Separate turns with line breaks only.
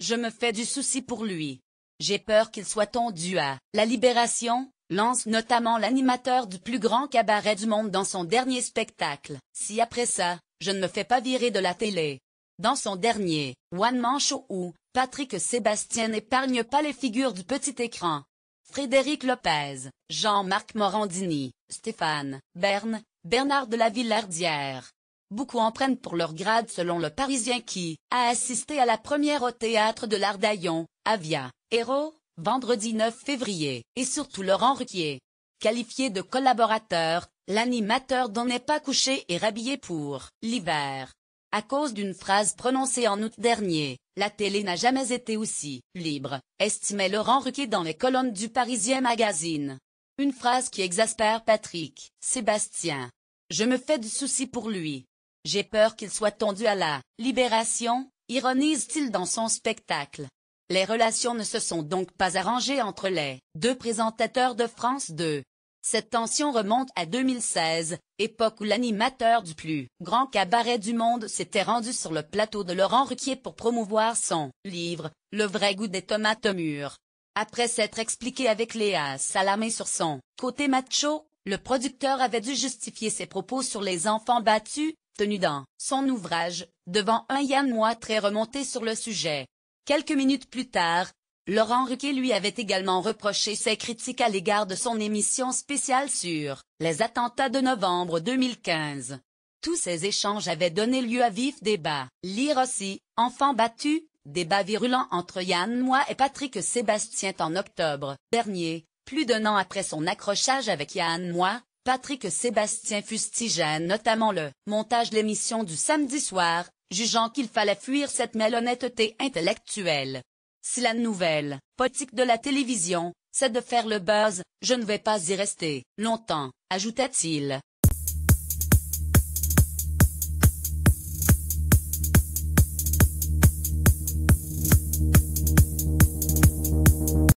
je me fais du souci pour lui. J'ai peur qu'il soit tondu à la libération, lance notamment l'animateur du plus grand cabaret du monde dans son dernier spectacle. Si après ça, je ne me fais pas virer de la télé. Dans son dernier One Man Show où Patrick Sébastien n'épargne pas les figures du petit écran. Frédéric Lopez, Jean-Marc Morandini, Stéphane Bern, Bernard de la Villardière, Beaucoup en prennent pour leur grade selon le Parisien qui a assisté à la première au théâtre de l'Ardaillon, Avia, Héros, vendredi 9 février, et surtout Laurent Ruquier. Qualifié de collaborateur, l'animateur n'en est pas couché et rhabillé pour l'hiver. À cause d'une phrase prononcée en août dernier, la télé n'a jamais été aussi libre, estimait Laurent Ruquier dans les colonnes du Parisien Magazine. Une phrase qui exaspère Patrick, Sébastien. Je me fais du souci pour lui. J'ai peur qu'il soit tendu à la libération, ironise-t-il dans son spectacle. Les relations ne se sont donc pas arrangées entre les deux présentateurs de France 2. Cette tension remonte à 2016, époque où l'animateur du plus grand cabaret du monde s'était rendu sur le plateau de Laurent Ruquier pour promouvoir son livre « Le vrai goût des tomates mûres ». Après s'être expliqué avec Léa Salamé sur son côté macho, le producteur avait dû justifier ses propos sur les enfants battus, tenu dans son ouvrage, devant un Yann Moi très remonté sur le sujet. Quelques minutes plus tard, Laurent Ruquier lui avait également reproché ses critiques à l'égard de son émission spéciale sur les attentats de novembre 2015. Tous ces échanges avaient donné lieu à vifs débats. Lire aussi, enfant battu, débat virulent entre Yann Moi et Patrick Sébastien en octobre dernier, plus d'un an après son accrochage avec Yann Moi, Patrick Sébastien fustigea notamment le montage l'émission du samedi soir, jugeant qu'il fallait fuir cette malhonnêteté intellectuelle. Si la nouvelle politique de la télévision, c'est de faire le buzz, je ne vais pas y rester longtemps, ajouta-t-il.